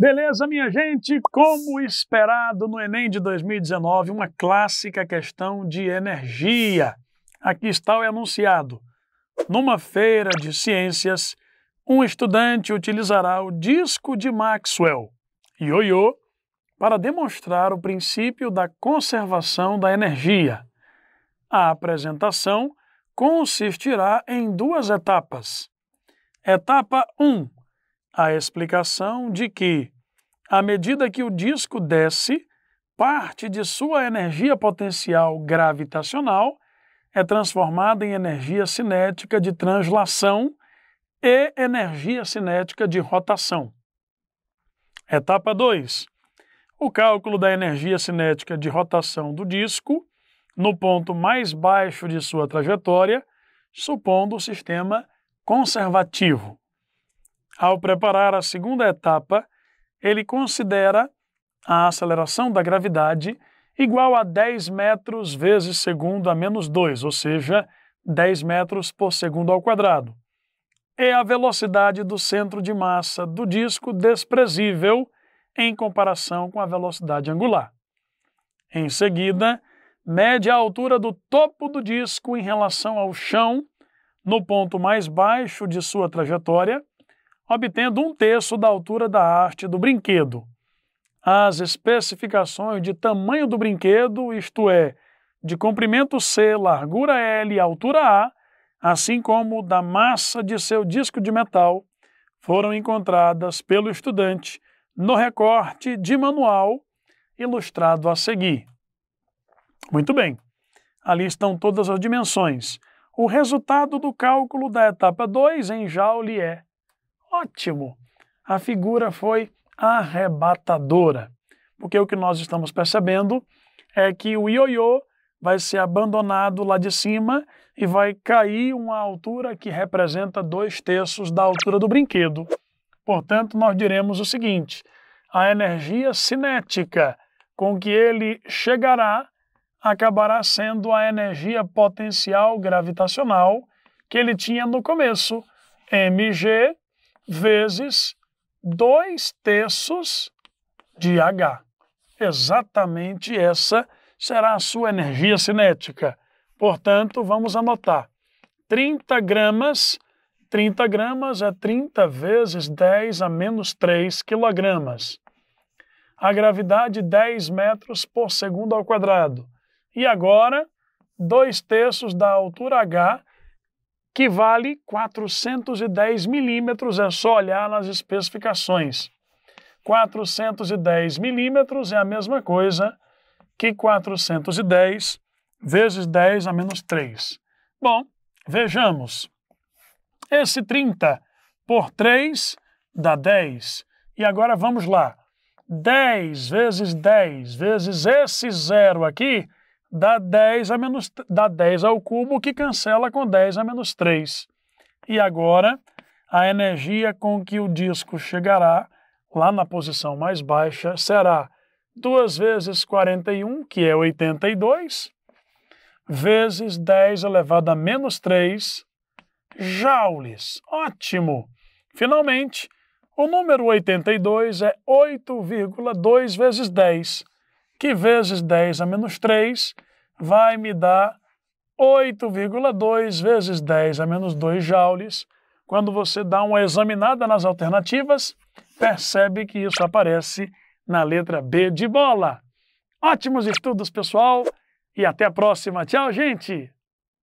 Beleza, minha gente? Como esperado no Enem de 2019, uma clássica questão de energia. Aqui está o enunciado. Numa feira de ciências, um estudante utilizará o disco de Maxwell, ioiô, para demonstrar o princípio da conservação da energia. A apresentação consistirá em duas etapas. Etapa 1. Um, a explicação de que, à medida que o disco desce, parte de sua energia potencial gravitacional é transformada em energia cinética de translação e energia cinética de rotação. Etapa 2. O cálculo da energia cinética de rotação do disco no ponto mais baixo de sua trajetória, supondo o sistema conservativo. Ao preparar a segunda etapa, ele considera a aceleração da gravidade igual a 10 metros vezes segundo a menos 2, ou seja, 10 metros por segundo ao quadrado. É a velocidade do centro de massa do disco desprezível em comparação com a velocidade angular. Em seguida, mede a altura do topo do disco em relação ao chão no ponto mais baixo de sua trajetória obtendo um terço da altura da arte do brinquedo. As especificações de tamanho do brinquedo, isto é, de comprimento C, largura L e altura A, assim como da massa de seu disco de metal, foram encontradas pelo estudante no recorte de manual ilustrado a seguir. Muito bem, ali estão todas as dimensões. O resultado do cálculo da etapa 2 em Joule é ótimo. A figura foi arrebatadora, porque o que nós estamos percebendo é que o ioiô vai ser abandonado lá de cima e vai cair uma altura que representa dois terços da altura do brinquedo. Portanto, nós diremos o seguinte: a energia cinética com que ele chegará acabará sendo a energia potencial gravitacional que ele tinha no começo, mg vezes 2 terços de H. Exatamente essa será a sua energia cinética. Portanto, vamos anotar. 30 gramas, 30 gramas é 30 vezes 10 a menos 3 quilogramas. A gravidade 10 metros por segundo ao quadrado. E agora, 2 terços da altura H que vale 410 milímetros, é só olhar nas especificações. 410 milímetros é a mesma coisa que 410 vezes 10 a menos 3. Bom, vejamos. Esse 30 por 3 dá 10. E agora vamos lá. 10 vezes 10 vezes esse zero aqui dá 10, a menos, dá 10 ao cubo, que cancela com 10 a menos 3. E agora, a energia com que o disco chegará lá na posição mais baixa será 2 vezes 41, que é 82, vezes 10 elevado a menos 3 joules. Ótimo! Finalmente, o número 82 é 8,2 vezes 10 que vezes 10 a menos 3 vai me dar 8,2 vezes 10 a menos 2 joules. Quando você dá uma examinada nas alternativas, percebe que isso aparece na letra B de bola. Ótimos estudos, pessoal, e até a próxima. Tchau, gente!